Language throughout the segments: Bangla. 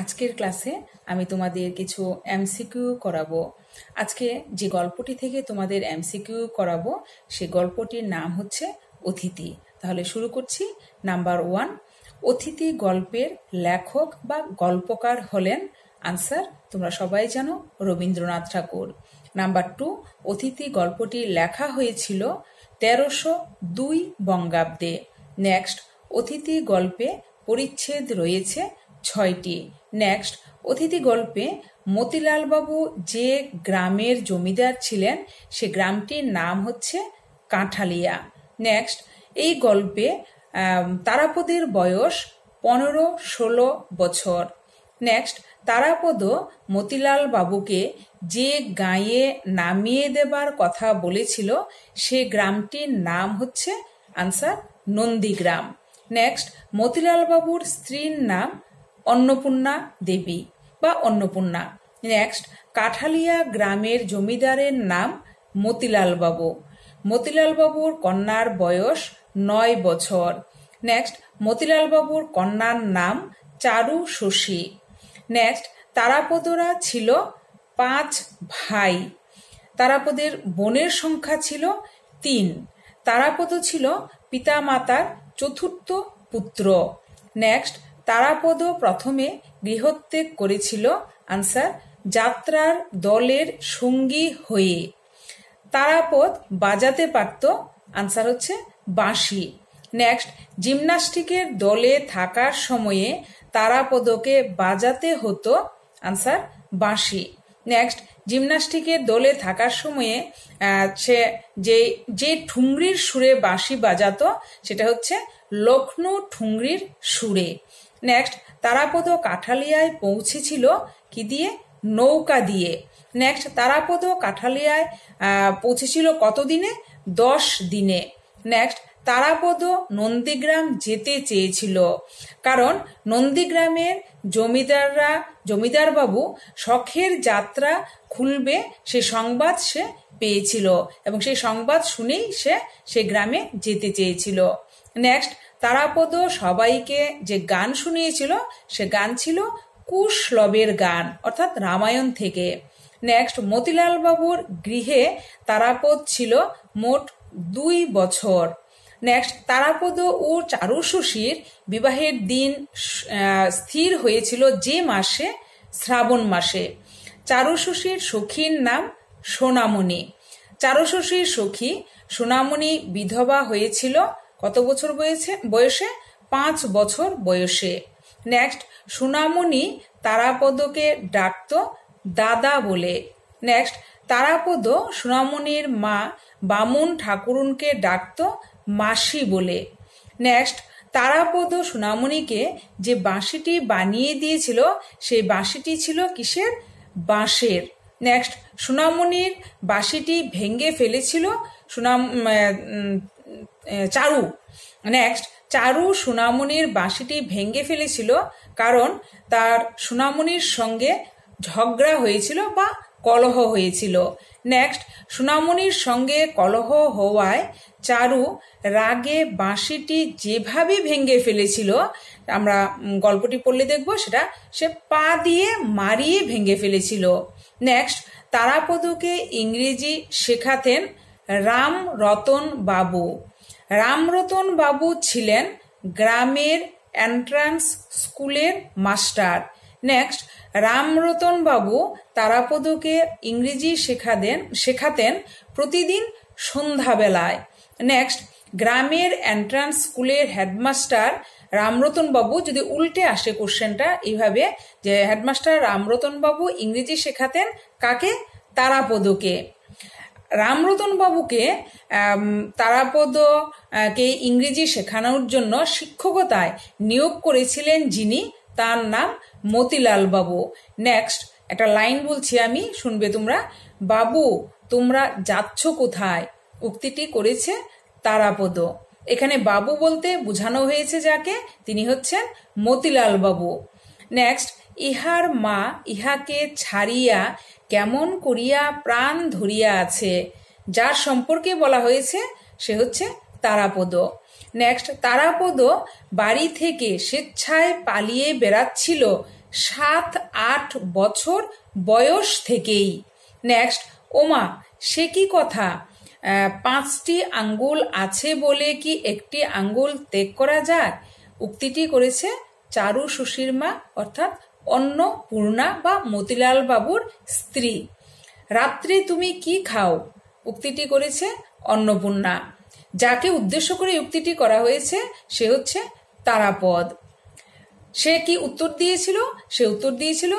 আজকের ক্লাসে আমি তোমাদের কিছু এমসিকিউ করাবো আজকে যে গল্পটি থেকে তোমাদের এমসিকিউ করাবো সে গল্পটির নাম হচ্ছে অতিথি তাহলে শুরু করছি নাম্বার ওয়ান অতিথি গল্পের লেখক বা গল্পকার হলেন আনসার তোমরা সবাই জানো রবীন্দ্রনাথ ঠাকুর নাম্বার টু অতিথি গল্পটি লেখা হয়েছিল তেরোশো দুই বঙ্গাব্দে নেক্সট অতিথি গল্পে পরিচ্ছেদ রয়েছে ছয়টি নেক্সট অতিথি গল্পে মতিলালবাবু যে গ্রামের জমিদার ছিলেন সে গ্রামটির নাম হচ্ছে কাঁঠালিয়া নেক্সট এই গল্পে তারাপদের বয়স পনেরো ষোলো বছর নেক্সট তারাপদ মতিলাল বাবুকে যে গাঁয়ে নামিয়ে দেবার কথা বলেছিল সে গ্রামটির নাম হচ্ছে আনসার নন্দীগ্রাম নেক্সট মতিলাল বাবুর স্ত্রীর নাম অন্নপূর্ণা দেবী বা অন্নপূর্ণা নেক্সট কাঠালিয়া গ্রামের জমিদারের নাম মতিলাল বাবু মতিলাল বাবুর কন্যার বয়স নয় বছর নেক্সট মতিলাল বাবুর কন্যার নাম চারু শশী নেক্সট তারাপদরা ছিল পাঁচ ভাই তারাপদের বোনের সংখ্যা ছিল তিন তারাপদ ছিল পিতামাতার চতুর্থ পুত্র নেক্সট তারাপদ প্রথমে গৃহত্যাগ করেছিল আনসার যাত্রার দলের সঙ্গী হয়ে তারাপদ বাজাতে পারত আনসার হচ্ছে বাঁশি নেক্সট জিমনাস্টিকের দলে থাকার সময়ে তারাপদকে বাজাতে হতো আনসার বাঁশি নেক্সট জিমনাস্টিকের দলে থাকার সময়ে সে যে যে ঠুংরির সুরে বাঁশি বাজাতো সেটা হচ্ছে লখনৌ ঠুংরির সুরে নেক্সট তারাপদ কাঠালিয়ায় পৌঁছেছিল কি দিয়ে নৌকা দিয়ে নেক্সট তারাপদ কাঠালিয়ায় পৌঁছেছিল কত দিনে দশ দিনে নেক্সট তারাপদ নন্দীগ্রাম যেতে চেয়েছিল কারণ নন্দীগ্রামের জমিদাররা জমিদারবাবু শখের যাত্রা খুলবে সে সংবাদ সে পেয়েছিল এবং সেই সংবাদ শুনেই সে সে গ্রামে যেতে চেয়েছিল নেক্সট তারাপদ সবাইকে যে গান শুনিয়েছিল সে গান ছিল কুশলবের গান অর্থাৎ রামায়ণ থেকে নেক্সট মতিলাল বাবুর গৃহে তারাপদ ছিল মোট দুই বছর নেক্সট তারাপদ ও শশীর বিবাহের দিন স্থির হয়েছিল যে মাসে শ্রাবণ মাসে শশীর সখীর নাম সোনামণি শশীর সখী সোনামণি বিধবা হয়েছিল কত বছর বয়সে বয়সে পাঁচ বছর বয়সে নেক্সট সুনামণি তারাপদকে ডাকত দাদা বলে নেক্সট তারাপদ সুনামণির মা বামুন ঠাকুরুনকে ডাকত মাসি বলে নেক্সট তারাপদ সুনামণিকে যে বাঁশিটি বানিয়ে দিয়েছিল সেই বাঁশিটি ছিল কিসের বাঁশের নেক্সট সুনামণির বাঁশিটি ভেঙ্গে ফেলেছিল সুনাম চারু নেক্সট চারু সোনামণির বাঁশিটি ভেঙে ফেলেছিল কারণ তার সোনামণির সঙ্গে ঝগড়া হয়েছিল বা কলহ হয়েছিল নেক্সট সোনামনির সঙ্গে কলহ হওয়ায় চারু রাগে বাঁশিটি যেভাবে ভেঙে ফেলেছিল আমরা গল্পটি পড়লে দেখব সেটা সে পা দিয়ে মারিয়ে ভেঙে ফেলেছিল নেক্সট তারাপদকে ইংরেজি শেখাতেন রাম রতন বাবু রামরতন বাবু ছিলেন গ্রামের এন্ট্রান্স স্কুলের মাস্টার নেক্সট রামরতন বাবু তারাপদকে ইংরেজি শেখাতেন শেখাতেন প্রতিদিন সন্ধ্যাবেলায় নেক্সট গ্রামের এন্ট্রান্স স্কুলের হেডমাস্টার রামরতন বাবু যদি উল্টে আসে কোশ্চেনটা এইভাবে যে হেডমাস্টার রামরতন বাবু ইংরেজি শেখাতেন কাকে তারাপদকে রামরতন বাবুকে তারাপদ কে ইংরেজি শেখানোর জন্য শিক্ষকতায় নিয়োগ করেছিলেন যিনি তার নাম মতিলাল বাবু নেক্সট একটা লাইন বলছি আমি শুনবে তোমরা বাবু তোমরা যাচ্ছ কোথায় উক্তিটি করেছে তারাপদ এখানে বাবু বলতে বোঝানো হয়েছে যাকে তিনি হচ্ছেন মতিলাল বাবু নেক্সট ইহার মা ইহাকে ছাড়িয়া কেমন করিয়া প্রাণ ধরিয়া আছে যার সম্পর্কে বলা হয়েছে সে হচ্ছে তারাপদ নেক্সট তারাপদ বাড়ি থেকে স্বেচ্ছায় পালিয়ে বেড়াচ্ছিল সাত আট বছর বয়স থেকেই নেক্সট ওমা সে কি কথা পাঁচটি আঙ্গুল আছে বলে কি একটি আঙ্গুল ত্যাগ করা যায় উক্তিটি করেছে চারু সুশীর মা অর্থাৎ অন্নপূর্ণা বা মতিলাল বাবুর স্ত্রী রাত্রে তুমি কি খাও উক্তিটি করেছে অন্নপূর্ণা যাকে উদ্দেশ্য করে উক্তিটি করা হয়েছে সে হচ্ছে তারাপদ সে কি উত্তর দিয়েছিল সে উত্তর দিয়েছিল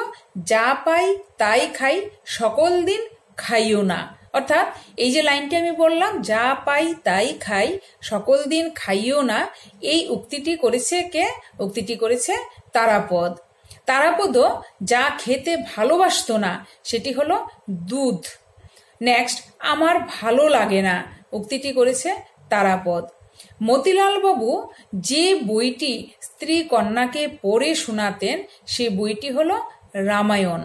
যা পাই তাই খাই সকল দিন খাইও না অর্থাৎ এই যে লাইনটি আমি বললাম যা পাই তাই খাই সকল দিন খাইও না এই উক্তিটি করেছে কে উক্তিটি করেছে তারাপদ তারাপদ যা খেতে ভালোবাসত না সেটি হলো দুধ নেক্সট আমার ভালো লাগে না উক্তিটি করেছে তারাপদ মতিলাল বাবু যে বইটি স্ত্রী কন্যাকে পড়ে শোনাতেন সে বইটি হলো রামায়ণ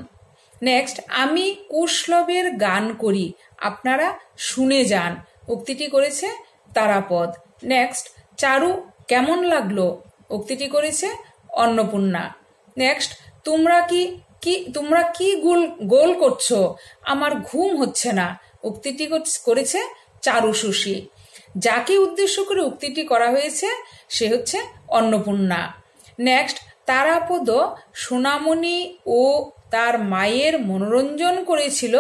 নেক্সট আমি কুশলবের গান করি আপনারা শুনে যান উক্তিটি করেছে তারাপদ নেক্সট চারু কেমন লাগলো উক্তিটি করেছে অন্নপূর্ণা নেক্সট তোমরা কি কি তোমরা কি গোল গোল করছো আমার ঘুম হচ্ছে না উক্তিটি করেছে চারু শশী যাকে উদ্দেশ্য করে উক্তিটি করা হয়েছে সে হচ্ছে অন্নপূর্ণা নেক্সট তারাপদ সোনামণি ও তার মায়ের মনোরঞ্জন করেছিল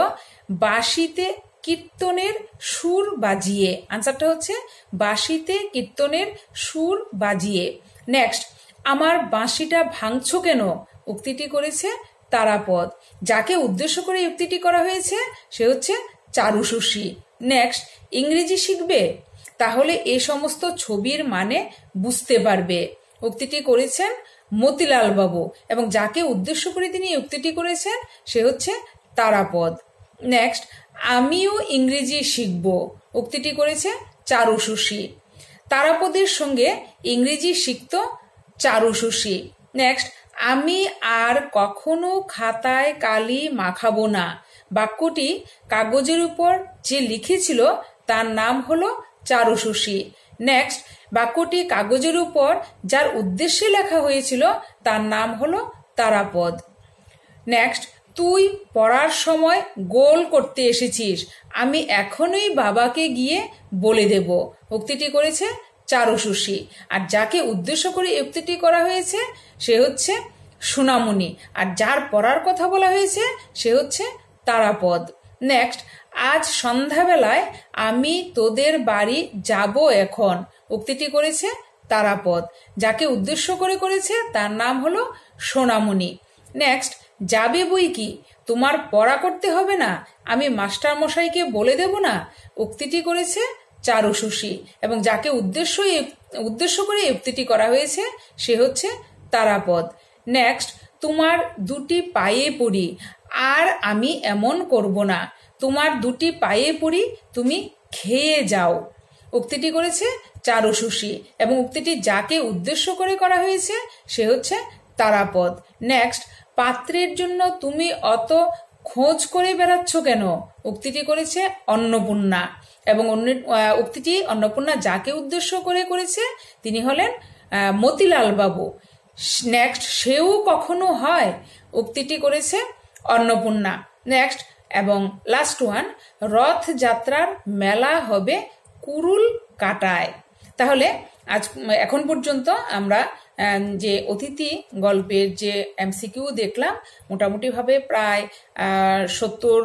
বাসিতে কীর্তনের সুর বাজিয়ে আনসারটা হচ্ছে বাসিতে কীর্তনের সুর বাজিয়ে নেক্সট আমার বাঁশিটা ভাঙছ কেন উক্তিটি করেছে তারাপদ যাকে উদ্দেশ্য করে উক্তিটি করা হয়েছে সে হচ্ছে চারুশুষি নেক্সট ইংরেজি শিখবে তাহলে এ সমস্ত ছবির মানে বুঝতে পারবে উক্তিটি করেছেন মতিলাল বাবু এবং যাকে উদ্দেশ্য করে তিনি উক্তিটি করেছেন সে হচ্ছে তারাপদ নেক্সট আমিও ইংরেজি শিখব উক্তিটি করেছে চারুশুষি তারাপদের সঙ্গে ইংরেজি শিখত চারুশুষি নেক্সট আমি আর কখনো খাতায় কালি মাখাবো না বাক্যটি কাগজের উপর যে লিখেছিল তার নাম হলো চারুশুষি নেক্সট বাক্যটি কাগজের উপর যার উদ্দেশ্যে লেখা হয়েছিল তার নাম হলো তারাপদ নেক্সট তুই পড়ার সময় গোল করতে এসেছিস আমি এখনই বাবাকে গিয়ে বলে দেব উক্তিটি করেছে চারুশশী আর যাকে উদ্দেশ্য করে উক্তিটি করা হয়েছে সে হচ্ছে সোনামণি আর যার পড়ার কথা বলা হয়েছে সে হচ্ছে তারাপদ নেক্সট আজ সন্ধ্যাবেলায় আমি তোদের বাড়ি যাব এখন উক্তিটি করেছে তারাপদ যাকে উদ্দেশ্য করে করেছে তার নাম হলো সোনামণি নেক্সট যাবে বই কি তোমার পড়া করতে হবে না আমি মাস্টার মশাইকে বলে দেব না উক্তিটি করেছে চারুশোষী এবং যাকে উদ্দেশ্য উদ্দেশ্য করে উক্তিটি করা হয়েছে সে হচ্ছে তারাপদ নেক্সট তোমার দুটি পায়ে পড়ি আর আমি এমন করব না তোমার দুটি পায়ে পড়ি তুমি খেয়ে যাও উক্তিটি করেছে চারুশোষী এবং উক্তিটি যাকে উদ্দেশ্য করে করা হয়েছে সে হচ্ছে তারাপদ নেক্সট পাত্রের জন্য তুমি অত খোঁজ করে বেড়াচ্ছ কেন উক্তিটি করেছে অন্নপূর্ণা এবং অন্য উক্তিটি অন্নপূর্ণা যাকে উদ্দেশ্য করে করেছে তিনি হলেন মতিলাল বাবু নেক্সট সেও কখনো হয় উক্তিটি করেছে অন্নপূর্ণা নেক্সট এবং লাস্ট ওয়ান রথযাত্রার মেলা হবে কুরুল কাটায় তাহলে আজ এখন পর্যন্ত আমরা যে অতিথি গল্পের যে এমসিকিউ দেখলাম মোটামুটিভাবে প্রায় সত্তর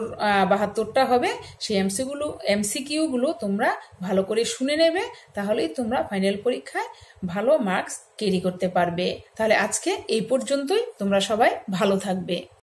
বাহাত্তরটা হবে সেই এমসিগুলো এমসিকিউগুলো তোমরা ভালো করে শুনে নেবে তাহলেই তোমরা ফাইনাল পরীক্ষায় ভালো মার্কস ক্যারি করতে পারবে তাহলে আজকে এই পর্যন্তই তোমরা সবাই ভালো থাকবে